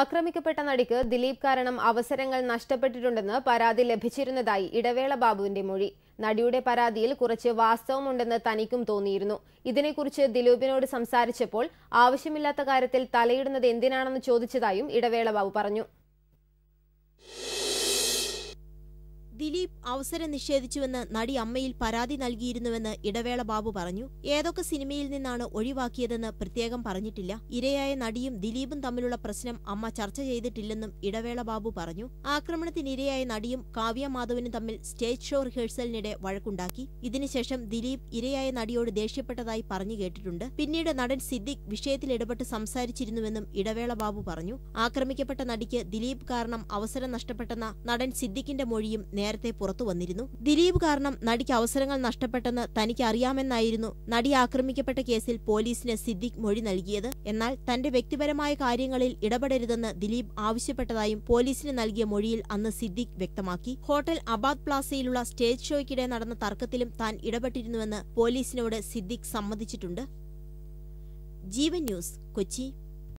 ആക്രമിക്കപ്പെട്ട നടിക്ക് ദിലീപ് കാരണം അവസരങ്ങൾ നഷ്ടപ്പെട്ടിട്ടുണ്ടെന്ന് പരാതി ലഭിച്ചിരുന്നതായി ഇടവേള ബാബുവിന്റെ മൊഴി നടിയുടെ പരാതിയിൽ കുറച്ച് വാസ്തവമുണ്ടെന്ന് തനിക്കും തോന്നിയിരുന്നു ഇതിനെക്കുറിച്ച് ദിലീപിനോട് സംസാരിച്ചപ്പോൾ ആവശ്യമില്ലാത്ത കാര്യത്തിൽ തലയിടുന്നത് എന്തിനാണെന്ന് ചോദിച്ചതായും ഇടവേള ബാബു പറഞ്ഞു ദിലീപ് അവസരം നിഷേധിച്ചുവെന്ന് നടി അമ്മയിൽ പരാതി നൽകിയിരുന്നുവെന്ന് ഇടവേള ബാബു പറഞ്ഞു ഏതൊക്കെ സിനിമയിൽ നിന്നാണ് ഒഴിവാക്കിയതെന്ന് പ്രത്യേകം പറഞ്ഞിട്ടില്ല ഇരയായ നടിയും ദിലീപും തമ്മിലുള്ള പ്രശ്നം അമ്മ ചർച്ച ചെയ്തിട്ടില്ലെന്നും ഇടവേള ബാബു പറഞ്ഞു ആക്രമണത്തിനിരയായ നടിയും കാവ്യ മാധവനും തമ്മിൽ സ്റ്റേജ് ഷോ റിഹേഴ്സലിനിടെ വഴക്കുണ്ടാക്കി ഇതിനുശേഷം ദിലീപ് ഇരയായ നടിയോട് ദേഷ്യപ്പെട്ടതായി പറഞ്ഞു കേട്ടിട്ടുണ്ട് പിന്നീട് നടൻ സിദ്ദിഖ് വിഷയത്തിൽ ഇടപെട്ട് സംസാരിച്ചിരുന്നുവെന്നും ഇടവേള ബാബു പറഞ്ഞു ആക്രമിക്കപ്പെട്ട നടിക്ക് ദിലീപ് കാരണം അവസരം നഷ്ടപ്പെട്ടെന്ന നടൻ സിദ്ദിഖിന്റെ മൊഴിയും നേരത്തെ പുറത്തു വന്നിരുന്നു ദിലീപ് കാരണം നടിക്ക് അവസരങ്ങൾ നഷ്ടപ്പെട്ടെന്ന് തനിക്ക് അറിയാമെന്നായിരുന്നു നടി ആക്രമിക്കപ്പെട്ട കേസിൽ പോലീസിന് സിദ്ദിഖ് മൊഴി നൽകിയത് എന്നാൽ തന്റെ വ്യക്തിപരമായ കാര്യങ്ങളിൽ ഇടപെടരുതെന്ന് ദിലീപ് ആവശ്യപ്പെട്ടതായും പോലീസിന് നൽകിയ മൊഴിയിൽ അന്ന് സിദ്ദിഖ് വ്യക്തമാക്കി ഹോട്ടൽ അബാദ് പ്ലാസയിലുള്ള സ്റ്റേജ് ഷോയ്ക്കിടെ നടന്ന തർക്കത്തിലും താൻ ഇടപെട്ടിരുന്നുവെന്ന് പോലീസിനോട് സിദ്ദിഖ് സമ്മതിച്ചിട്ടുണ്ട് ജീവൻ ന്യൂസ് കൊച്ചി